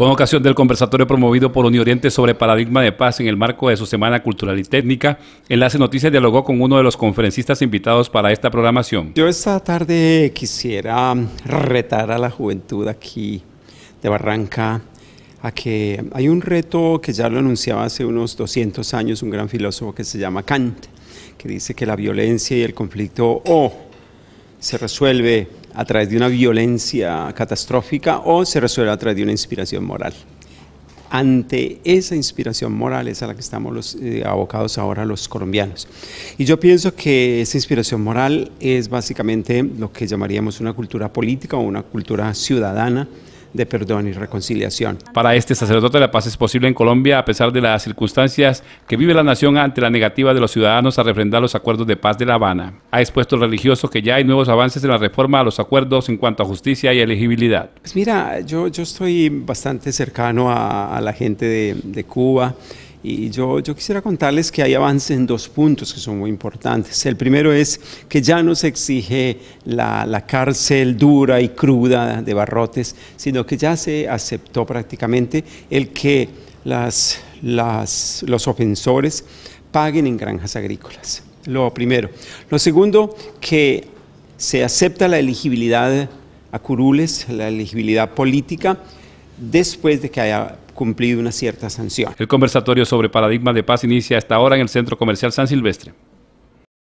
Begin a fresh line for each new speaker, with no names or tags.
con ocasión del conversatorio promovido por Unioriente sobre paradigma de paz en el marco de su Semana Cultural y Técnica, Enlace Noticias dialogó con uno de los conferencistas invitados para esta programación. Yo esta tarde quisiera retar a la juventud aquí de
Barranca a que hay un reto que ya lo anunciaba hace unos 200 años un gran filósofo que se llama Kant, que dice que la violencia y el conflicto o se resuelve a través de una violencia catastrófica o se resuelve a través de una inspiración moral. Ante esa inspiración moral es a la que estamos los, eh, abocados ahora los colombianos. Y yo pienso que esa inspiración moral es básicamente lo que llamaríamos una cultura política o una cultura ciudadana, de perdón y
reconciliación. Para este sacerdote la paz es posible en Colombia a pesar de las circunstancias que vive la nación ante la negativa de los ciudadanos a refrendar los acuerdos de paz de La Habana. Ha expuesto el religioso que ya hay nuevos avances en la reforma a los acuerdos en cuanto a justicia y elegibilidad.
Pues mira, yo, yo estoy bastante cercano a, la gente de Cuba. Y yo, yo quisiera contarles que hay avances en dos puntos que son muy importantes. El primero es que ya no se exige la, la cárcel dura y cruda de barrotes, sino que ya se aceptó prácticamente el que las, las, los ofensores paguen en granjas agrícolas. Lo primero. Lo segundo, que se acepta la elegibilidad a curules, la elegibilidad política,
después de que haya cumplido una cierta sanción. El conversatorio sobre paradigma de paz inicia hasta ahora en el Centro Comercial San Silvestre.